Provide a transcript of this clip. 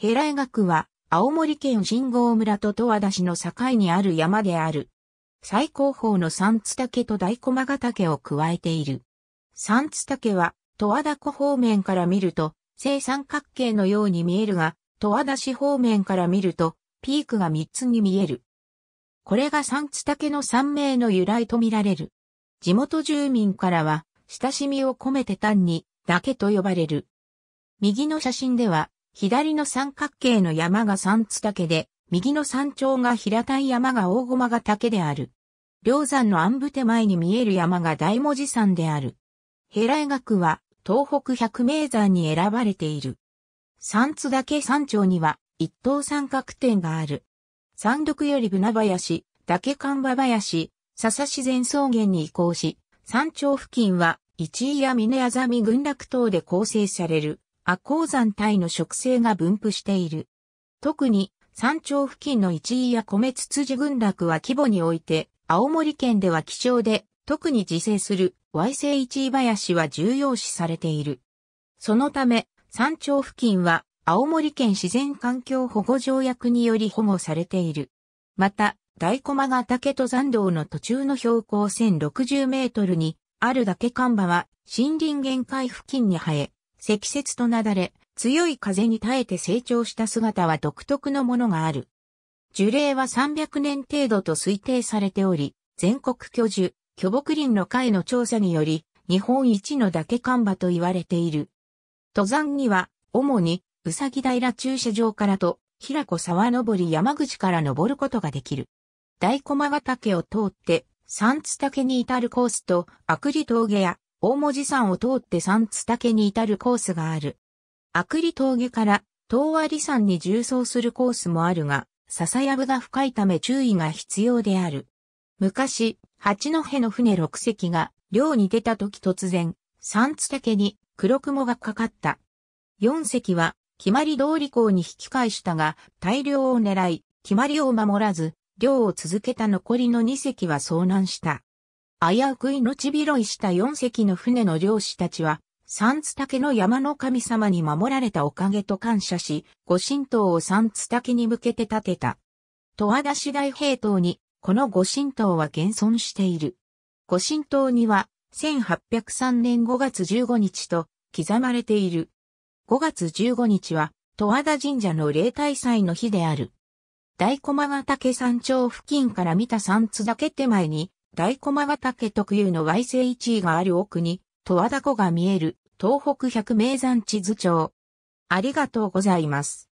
ヘライ学は、青森県新郷村と十和田市の境にある山である。最高峰の三津岳と大駒ヶ岳を加えている。三津岳は、十和田湖方面から見ると、正三角形のように見えるが、十和田市方面から見ると、ピークが三つに見える。これが三津岳の三名の由来とみられる。地元住民からは、親しみを込めて単に、だけと呼ばれる。右の写真では、左の三角形の山が三津竹で、右の山頂が平たい山が大駒が竹である。両山の暗部手前に見える山が大文字山である。平井学は東北百名山に選ばれている。三津岳山頂には一等三角点がある。山麓より船林、岳間場林、笹自然草原に移行し、山頂付近は一位や峰あざみ群落等で構成される。亜鉱山帯の植生が分布している。特に山頂付近の一位や米つつじ群落は規模において、青森県では貴重で、特に自生する Y 生一位林は重要視されている。そのため、山頂付近は青森県自然環境保護条約により保護されている。また、大駒ヶ岳登山道の途中の標高1060メートルにある岳看板は森林限界付近に生え、積雪となだれ、強い風に耐えて成長した姿は独特のものがある。樹齢は300年程度と推定されており、全国巨樹、巨木林の会の調査により、日本一の岳看馬と言われている。登山には、主に、うさぎ平駐車場からと、平子沢登り山口から登ることができる。大駒ヶ岳を通って、三津岳に至るコースと、悪里峠や大文字山を通って三津岳に至るコースがある。阿久里峠から東和里山に縦走するコースもあるが、笹やぶが深いため注意が必要である。昔、八戸の船六隻が漁に出た時突然、三津岳に黒雲がかかった。四隻は決まり通り港に引き返したが、大量を狙い、決まりを守らず、漁を続けた残りの二隻は遭難した。危うく命拾いした四隻の船の漁師たちは、三津竹の山の神様に守られたおかげと感謝し、御神道を三津竹に向けて建てた。十和田市大平等に、この御神道は現存している。御神道には、1803年5月15日と刻まれている。5月15日は、十和田神社の例大祭の日である。大駒ヶ岳山頂付近から見た三津岳手前に、大駒ヶ岳特有の Y 星一位がある奥に、十和田湖が見える、東北百名山地図帳。ありがとうございます。